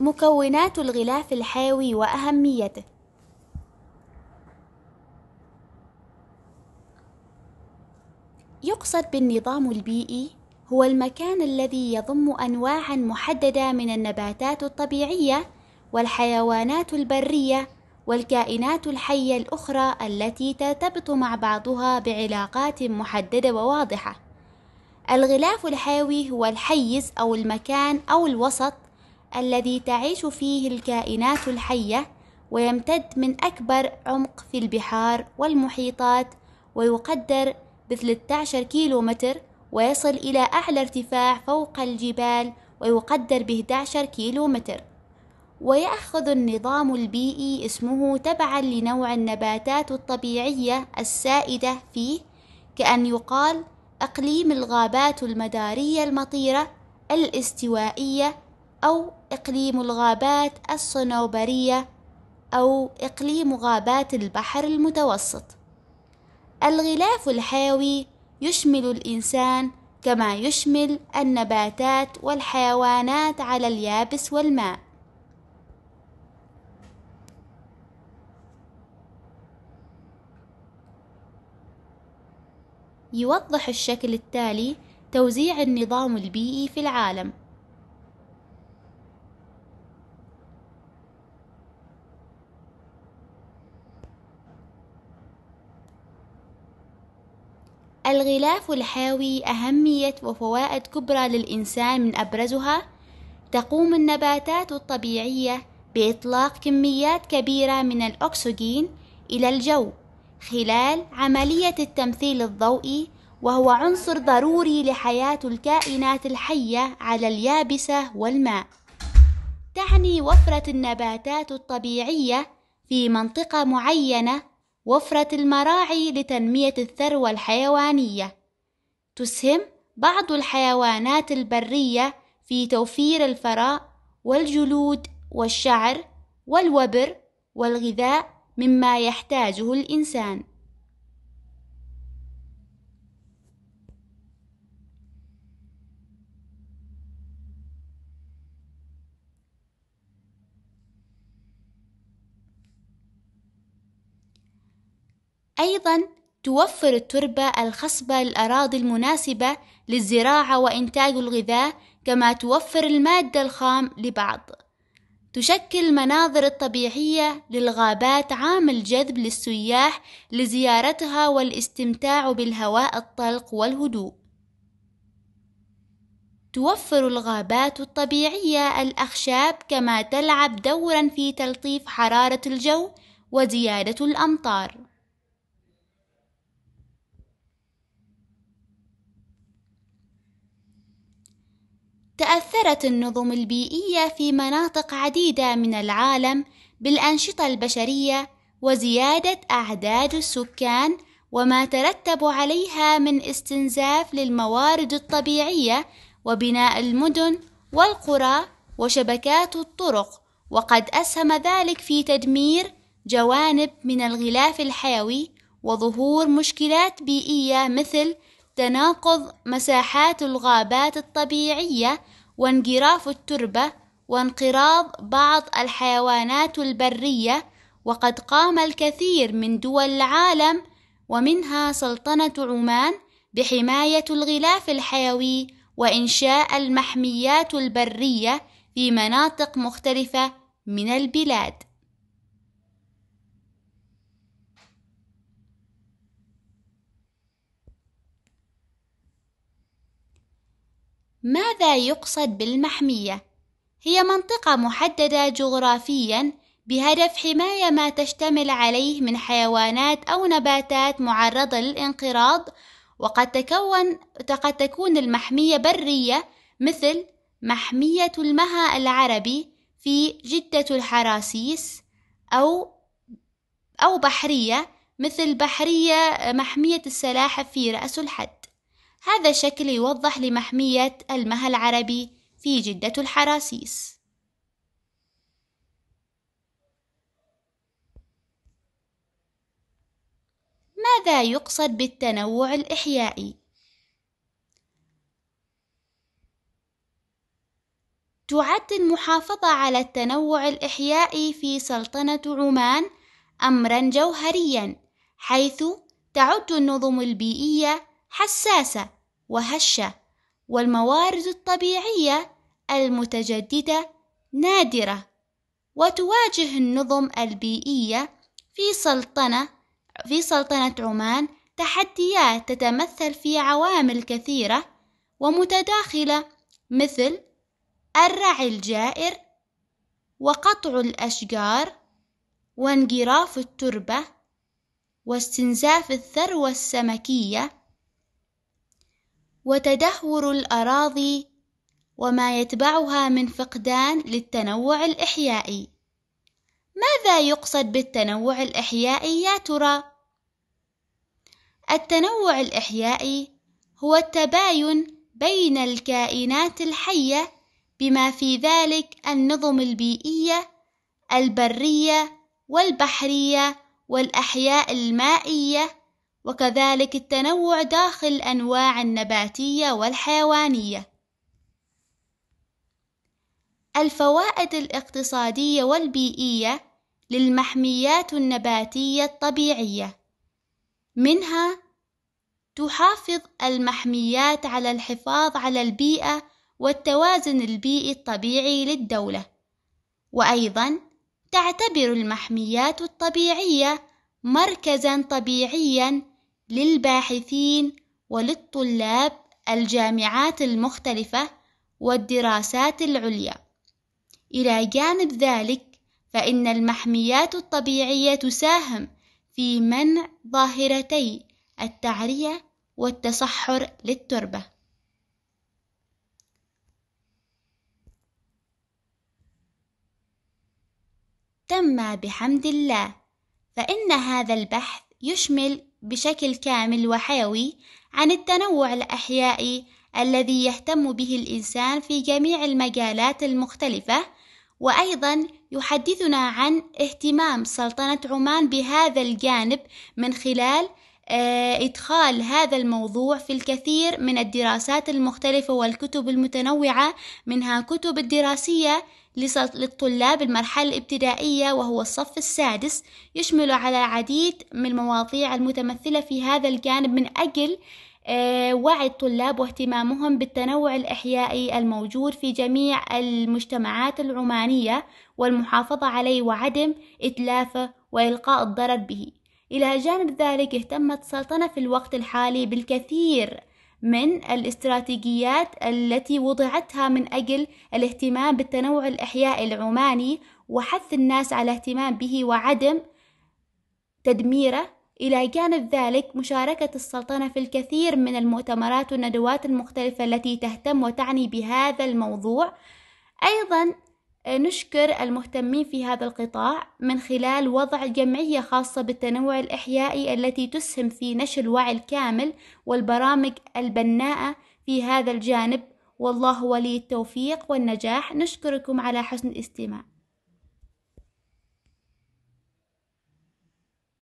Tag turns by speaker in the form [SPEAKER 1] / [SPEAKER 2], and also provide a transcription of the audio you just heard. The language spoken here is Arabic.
[SPEAKER 1] مكونات الغلاف الحيوي وأهميته يقصد بالنظام البيئي هو المكان الذي يضم أنواعا محددة من النباتات الطبيعية والحيوانات البرية والكائنات الحية الأخرى التي ترتبط مع بعضها بعلاقات محددة وواضحة. الغلاف الحيوي هو الحيز أو المكان أو الوسط الذي تعيش فيه الكائنات الحية ويمتد من أكبر عمق في البحار والمحيطات ويقدر ب 13 متر ويصل إلى أعلى ارتفاع فوق الجبال ويقدر ب 11 متر ويأخذ النظام البيئي اسمه تبعا لنوع النباتات الطبيعية السائدة فيه كأن يقال إقليم الغابات المدارية المطيرة الاستوائية أو إقليم الغابات الصنوبرية أو إقليم غابات البحر المتوسط الغلاف الحيوي يشمل الإنسان كما يشمل النباتات والحيوانات على اليابس والماء يوضح الشكل التالي توزيع النظام البيئي في العالم الغلاف الحاوي أهمية وفوائد كبرى للإنسان من أبرزها تقوم النباتات الطبيعية بإطلاق كميات كبيرة من الأكسجين إلى الجو خلال عملية التمثيل الضوئي وهو عنصر ضروري لحياة الكائنات الحية على اليابسة والماء. تعني وفرة النباتات الطبيعية في منطقة معينة وفرة المراعي لتنمية الثروة الحيوانية. تسهم بعض الحيوانات البرية في توفير الفراء والجلود والشعر والوبر والغذاء مما يحتاجه الإنسان. أيضا توفر التربة الخصبة الأراضي المناسبة للزراعة وإنتاج الغذاء كما توفر المادة الخام لبعض تشكل المناظر الطبيعية للغابات عامل جذب للسياح لزيارتها والاستمتاع بالهواء الطلق والهدوء. توفر الغابات الطبيعية الأخشاب كما تلعب دورًا في تلطيف حرارة الجو وزيادة الأمطار. تأثرت النظم البيئية في مناطق عديدة من العالم بالأنشطة البشرية وزيادة أعداد السكان وما ترتب عليها من استنزاف للموارد الطبيعية وبناء المدن والقرى وشبكات الطرق وقد أسهم ذلك في تدمير جوانب من الغلاف الحيوي وظهور مشكلات بيئية مثل تناقض مساحات الغابات الطبيعية وانجراف التربة وانقراض بعض الحيوانات البرية وقد قام الكثير من دول العالم ومنها سلطنة عمان بحماية الغلاف الحيوي وإنشاء المحميات البرية في مناطق مختلفة من البلاد ماذا يقصد بالمحمية؟ هي منطقة محددة جغرافياً بهدف حماية ما تشتمل عليه من حيوانات أو نباتات معرضة للانقراض وقد تكون قد تكون المحمية برية مثل محمية المها العربي في جدة الحراسيس أو أو بحرية مثل بحرية محمية السلاحف في رأس الحد هذا الشكل يوضح لمحمية المها العربي في جدة الحراسيس ماذا يقصد بالتنوع الإحيائي؟ تعد المحافظة على التنوع الإحيائي في سلطنة عمان أمرًا جوهريًا، حيث تعد النظم البيئية حساسة وهشة والموارد الطبيعية المتجددة نادرة وتواجه النظم البيئية في سلطنة في سلطنة عمان تحديات تتمثل في عوامل كثيرة ومتداخلة مثل الرعي الجائر وقطع الأشجار وانجراف التربة واستنزاف الثروة السمكية وتدهور الأراضي وما يتبعها من فقدان للتنوع الإحيائي. ماذا يقصد بالتنوع الإحيائي يا ترى؟ التنوع الإحيائي هو التباين بين الكائنات الحية بما في ذلك النظم البيئية البرية والبحرية والأحياء المائية وكذلك التنوع داخل الأنواع النباتية والحيوانية. الفوائد الاقتصادية والبيئية للمحميات النباتية الطبيعية منها تحافظ المحميات على الحفاظ على البيئة والتوازن البيئي الطبيعي للدولة، وأيضًا تعتبر المحميات الطبيعية مركزًا طبيعيًا للباحثين وللطلاب الجامعات المختلفة والدراسات العليا. إلى جانب ذلك، فإن المحميات الطبيعية تساهم في منع ظاهرتي التعرية والتصحر للتربة. تم بحمد الله، فإن هذا البحث يشمل بشكل كامل وحيوي عن التنوع الأحيائي الذي يهتم به الإنسان في جميع المجالات المختلفة وأيضا يحدثنا عن اهتمام سلطنة عمان بهذا الجانب من خلال آه، إدخال هذا الموضوع في الكثير من الدراسات المختلفة والكتب المتنوعة منها كتب الدراسية للطلاب المرحلة الابتدائية وهو الصف السادس يشمل على عديد من المواضيع المتمثلة في هذا الجانب من أجل آه، وعي الطلاب واهتمامهم بالتنوع الإحيائي الموجود في جميع المجتمعات العمانية والمحافظة عليه وعدم إتلافه وإلقاء الضرر به إلى جانب ذلك اهتمت السلطنة في الوقت الحالي بالكثير من الاستراتيجيات التي وضعتها من أجل الاهتمام بالتنوع الإحيائي العماني وحث الناس على الاهتمام به وعدم تدميره إلى جانب ذلك مشاركة السلطنة في الكثير من المؤتمرات والندوات المختلفة التي تهتم وتعني بهذا الموضوع أيضا نشكر المهتمين في هذا القطاع من خلال وضع جمعية خاصة بالتنوع الإحيائي التي تسهم في نشر الوعي الكامل والبرامج البناءة في هذا الجانب والله ولي التوفيق والنجاح نشكركم على حسن الاستماع